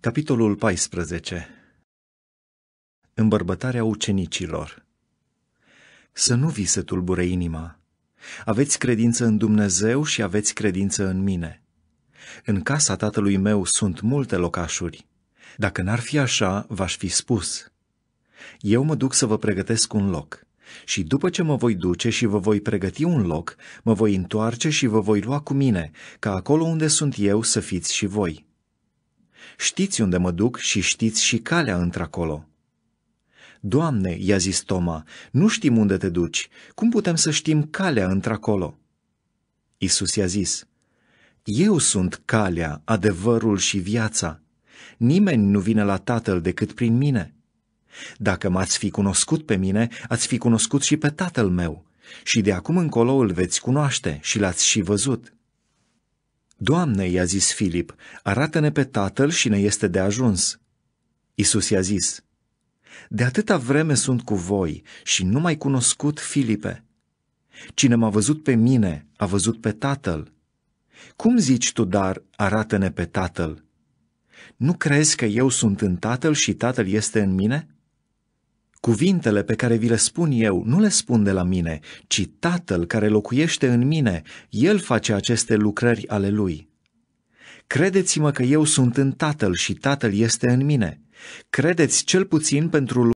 Capitolul 14 Îmbărbătarea ucenicilor Să nu vi se tulbure inima. Aveți credință în Dumnezeu și aveți credință în mine. În casa tatălui meu sunt multe locașuri. Dacă n-ar fi așa, v-aș fi spus. Eu mă duc să vă pregătesc un loc. Și după ce mă voi duce și vă voi pregăti un loc, mă voi întoarce și vă voi lua cu mine, ca acolo unde sunt eu să fiți și voi.” Știți unde mă duc și știți și calea într-acolo. Doamne, i-a zis Toma, nu știm unde te duci, cum putem să știm calea într-acolo? Isus i-a zis, Eu sunt calea, adevărul și viața. Nimeni nu vine la Tatăl decât prin mine. Dacă m-ați fi cunoscut pe mine, ați fi cunoscut și pe Tatăl meu, și de acum încolo îl veți cunoaște și l-ați și văzut. Doamne, i-a zis Filip, arată-ne pe Tatăl și ne este de ajuns. Isus i-a zis, De atâta vreme sunt cu voi și nu mai cunoscut, Filipe. Cine m-a văzut pe mine, a văzut pe Tatăl. Cum zici tu, dar, arată-ne pe Tatăl? Nu crezi că eu sunt în Tatăl și Tatăl este în mine?' Cuvintele pe care vi le spun eu nu le spun de la mine, ci Tatăl care locuiește în mine, El face aceste lucrări ale Lui. Credeți-mă că eu sunt în Tatăl și Tatăl este în mine. Credeți cel puțin pentru